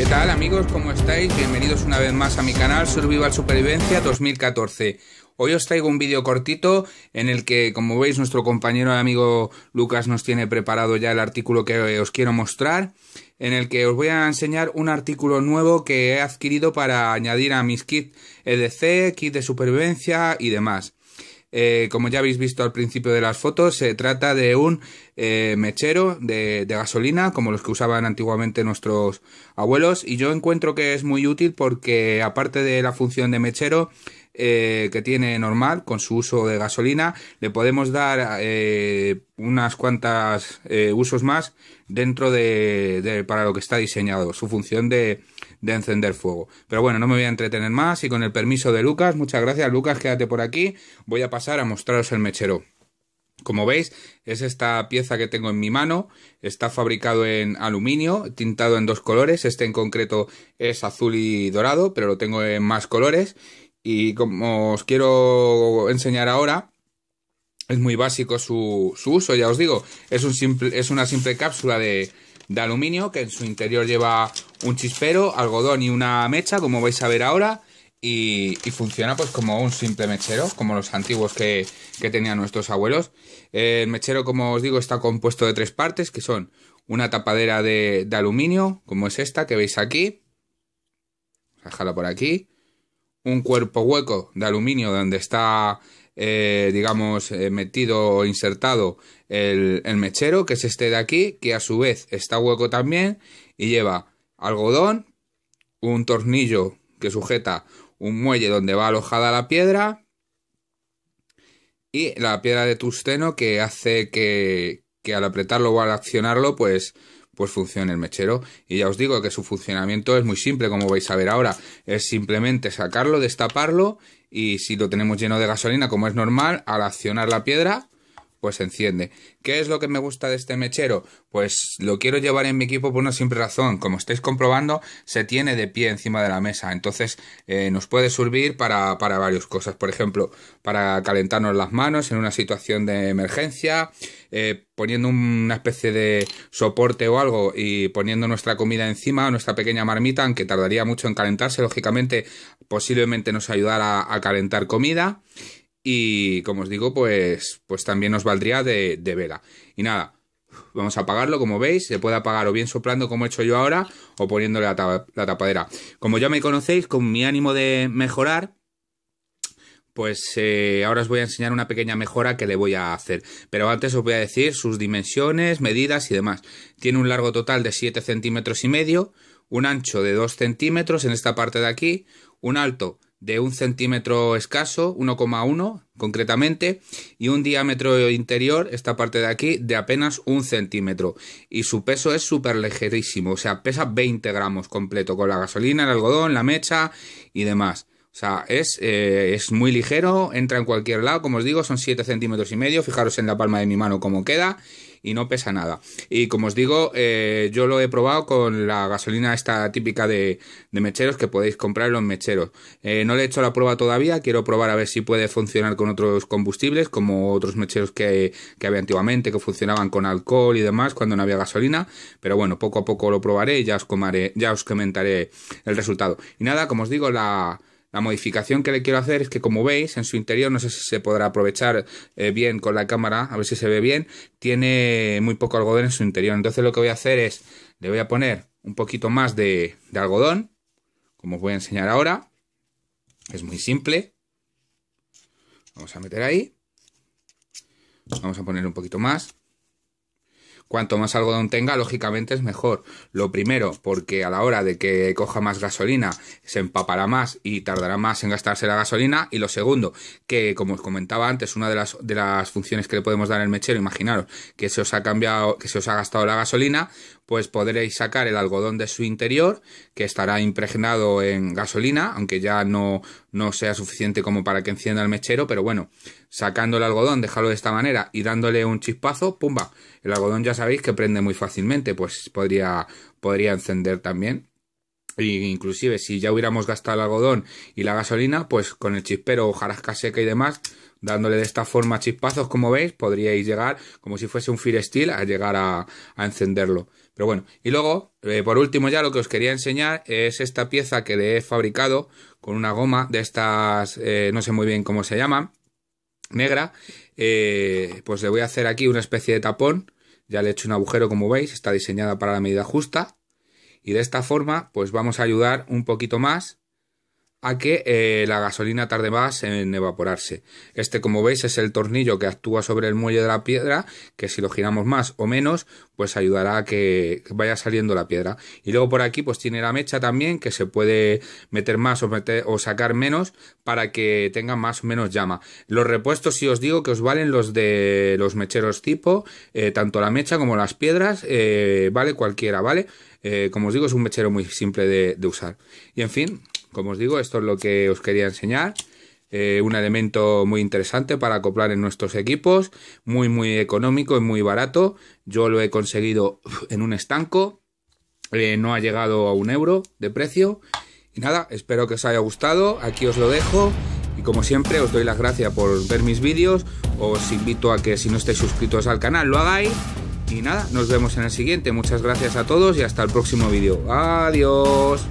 ¿Qué tal amigos? ¿Cómo estáis? Bienvenidos una vez más a mi canal Survival Supervivencia 2014. Hoy os traigo un vídeo cortito en el que, como veis, nuestro compañero y amigo Lucas nos tiene preparado ya el artículo que os quiero mostrar, en el que os voy a enseñar un artículo nuevo que he adquirido para añadir a mis kits EDC, kits de supervivencia y demás. Eh, como ya habéis visto al principio de las fotos, se trata de un eh, mechero de, gasolina, como los que usaban antiguamente nuestros abuelos, y yo encuentro que es muy útil porque aparte de la función de mechero, eh, que tiene normal con su uso de gasolina le podemos dar unas cuantas usos más dentro de, de para lo que está diseñado su función de, de encender fuego. Pero bueno, no me voy a entretener más y con el permiso de Lucas, muchas gracias Lucas, quédate por aquí, voy a pasar a mostraros el mechero. Como veis, es esta pieza que tengo en mi mano, está fabricado en aluminio, tintado en dos colores, este en concreto es azul y dorado, pero lo tengo en más colores y como os quiero enseñar ahora, es muy básico su, su uso, ya os digo, es, un simple, es una simple cápsula de, de aluminio que en su interior lleva un chispero, algodón y una mecha, como vais a ver ahora. Y, funciona pues como un simple mechero, como los antiguos que, tenían nuestros abuelos. El mechero, como os digo, está compuesto de tres partes, que son una tapadera de, aluminio, como es esta que veis aquí. por aquí. Un cuerpo hueco de aluminio donde está eh, digamos, eh, metido o insertado el, mechero, que es este de aquí, que a su vez está hueco también y lleva algodón, un tornillo que sujeta un muelle donde va alojada la piedra y la piedra de tusteno que hace que, que al apretarlo o al accionarlo pues pues funcione el mechero y ya os digo que su funcionamiento es muy simple como vais a ver ahora es simplemente sacarlo destaparlo y si lo tenemos lleno de gasolina, como es normal, al accionar la piedra pues enciende. ¿Qué es lo que me gusta de este mechero? Pues lo quiero llevar en mi equipo por una simple razón. Como estáis comprobando, se tiene de pie encima de la mesa. Entonces eh, nos puede servir para, para varias cosas. Por ejemplo, para calentarnos las manos en una situación de emergencia. Eh, poniendo una especie de soporte o algo y poniendo nuestra comida encima, nuestra pequeña marmita, aunque tardaría mucho en calentarse, lógicamente posiblemente nos ayudará a calentar comida. Y como os digo, pues, pues también os valdría de, de vela. Y nada, vamos a apagarlo, como veis, se puede apagar o bien soplando como he hecho yo ahora o poniéndole la, tapadera. Como ya me conocéis, con mi ánimo de mejorar, pues eh, ahora os voy a enseñar una pequeña mejora que le voy a hacer. Pero antes os voy a decir sus dimensiones, medidas y demás. Tiene un largo total de 7 centímetros y medio, un ancho de 2 centímetros en esta parte de aquí, un alto de un centímetro escaso, 1,1 concretamente, y un diámetro interior, esta parte de aquí, de apenas un centímetro. Y su peso es súper ligerísimo, o sea, pesa 20 gramos completo, con la gasolina, el algodón, la mecha y demás. O sea, es, eh, es muy ligero, entra en cualquier lado, como os digo, son 7 centímetros y medio, fijaros en la palma de mi mano cómo queda, y no pesa nada. Y como os digo, eh, yo lo he probado con la gasolina esta típica de, mecheros que podéis comprar en los mecheros. Eh, no le he hecho la prueba todavía, quiero probar a ver si puede funcionar con otros combustibles, como otros mecheros que, que había antiguamente, que funcionaban con alcohol y demás cuando no había gasolina. Pero bueno, poco a poco lo probaré y ya os, ya os comentaré el resultado. Y nada, como os digo, la la modificación que le quiero hacer es que como veis en su interior, no sé si se podrá aprovechar eh, bien con la cámara, a ver si se ve bien, tiene muy poco algodón en su interior. Entonces lo que voy a hacer es, le voy a poner un poquito más de, de algodón, como os voy a enseñar ahora. Es muy simple. Vamos a meter ahí. Vamos a poner un poquito más. Cuanto más algodón tenga, lógicamente es mejor. Lo primero, porque a la hora de que coja más gasolina, se empapará más y tardará más en gastarse la gasolina. Y lo segundo, que como os comentaba antes, una de las, de las funciones que le podemos dar al mechero, imaginaros que se os ha cambiado, que se os ha gastado la gasolina, pues podréis sacar el algodón de su interior, que estará impregnado en gasolina, aunque ya no, no sea suficiente como para que encienda el mechero, pero bueno, sacando el algodón, dejarlo de esta manera y dándole un chispazo, pumba, el algodón ya sabéis que prende muy fácilmente, pues podría, podría encender también. E inclusive si ya hubiéramos gastado el algodón y la gasolina, pues con el chispero o jarasca seca y demás, Dándole de esta forma chispazos, como veis, podríais llegar, como si fuese un Fire Steel, a llegar a, encenderlo. Pero bueno, y luego, eh, por último ya lo que os quería enseñar es esta pieza que le he fabricado con una goma de estas, eh, no sé muy bien cómo se llaman, negra. Eh, pues le voy a hacer aquí una especie de tapón. Ya le he hecho un agujero, como veis, está diseñada para la medida justa. Y de esta forma, pues vamos a ayudar un poquito más a que eh, la gasolina tarde más en evaporarse. Este, como veis, es el tornillo que actúa sobre el muelle de la piedra, que si lo giramos más o menos, pues ayudará a que vaya saliendo la piedra. Y luego por aquí, pues tiene la mecha también, que se puede meter más o, sacar menos para que tenga más o menos llama. Los repuestos, si os digo que os valen los de los mecheros tipo, eh, tanto la mecha como las piedras, eh, vale cualquiera, ¿vale? como os digo, es un mechero muy simple de usar. Y en fin, como os digo, esto es lo que os quería enseñar. Eh, un elemento muy interesante para acoplar en nuestros equipos, muy muy económico y muy barato. Yo lo he conseguido en un estanco, eh, no ha llegado a un euro de precio. Y nada, espero que os haya gustado, aquí os lo dejo y como siempre os doy las gracias por ver mis vídeos, os invito a que si no estáis suscritos al canal lo hagáis y nada, nos vemos en el siguiente, muchas gracias a todos y hasta el próximo vídeo, adiós.